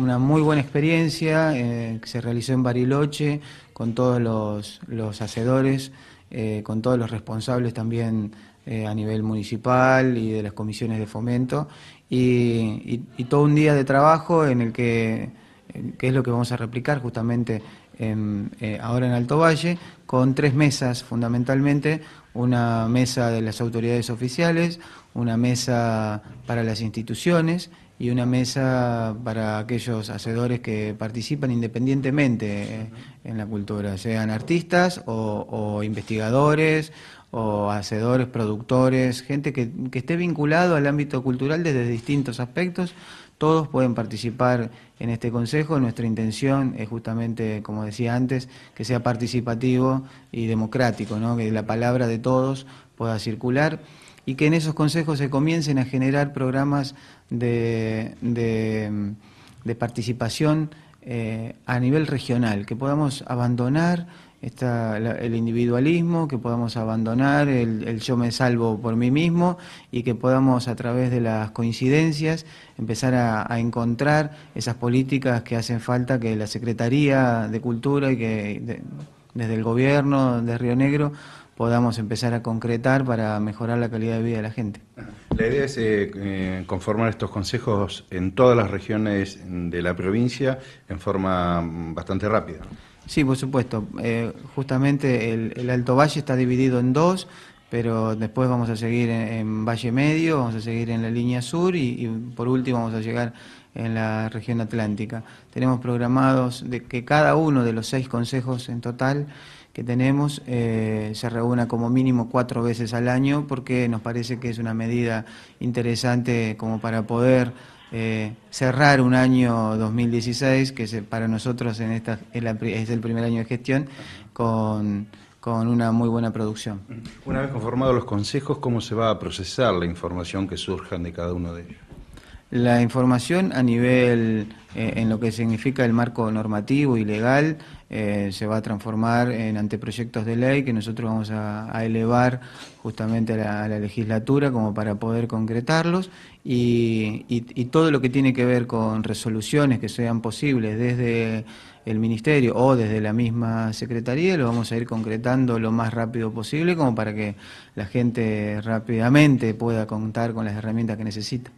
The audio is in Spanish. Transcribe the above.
una muy buena experiencia eh, que se realizó en Bariloche con todos los, hacedores, eh, con todos los responsables también eh, a nivel municipal y de las comisiones de fomento y todo un día de trabajo en el que que es lo que vamos a replicar justamente eh, ahora en Alto Valle, con tres mesas fundamentalmente, una mesa de las autoridades oficiales, una mesa para las instituciones y una mesa para aquellos hacedores que participan independientemente eh, en la cultura, sean artistas o, investigadores o hacedores, productores, gente que, que, esté vinculado al ámbito cultural desde distintos aspectos, todos pueden participar en este consejo. Nuestra intención es justamente, como decía antes, que sea participativo y democrático, ¿no? que la palabra de todos pueda circular y que en esos consejos se comiencen a generar programas de, de participación eh, a nivel regional, que podamos abandonar esta, el individualismo, que podamos abandonar el, yo me salvo por mí mismo y que podamos a través de las coincidencias empezar a, encontrar esas políticas que hacen falta que la Secretaría de Cultura y que desde el gobierno de Río Negro podamos empezar a concretar para mejorar la calidad de vida de la gente. La idea es eh, eh, conformar estos consejos en todas las regiones de la provincia en forma mm, bastante rápida. Sí, por supuesto. Eh, justamente el, Alto Valle está dividido en dos, pero después vamos a seguir en, Valle Medio, vamos a seguir en la línea sur y por último vamos a llegar en la región atlántica. Tenemos programados de que cada uno de los seis consejos en total que tenemos eh, se reúna como mínimo cuatro veces al año porque nos parece que es una medida interesante como para poder eh, cerrar un año 2016, que para nosotros en esta, es el primer año de gestión, con, con una muy buena producción. Una vez conformados los consejos, ¿cómo se va a procesar la información que surjan de cada uno de ellos? La información a nivel, eh, en lo que significa el marco normativo y legal, eh, se va a transformar en anteproyectos de ley que nosotros vamos a, elevar justamente a la, legislatura como para poder concretarlos y, y todo lo que tiene que ver con resoluciones que sean posibles desde el Ministerio o desde la misma Secretaría, lo vamos a ir concretando lo más rápido posible como para que la gente rápidamente pueda contar con las herramientas que necesita.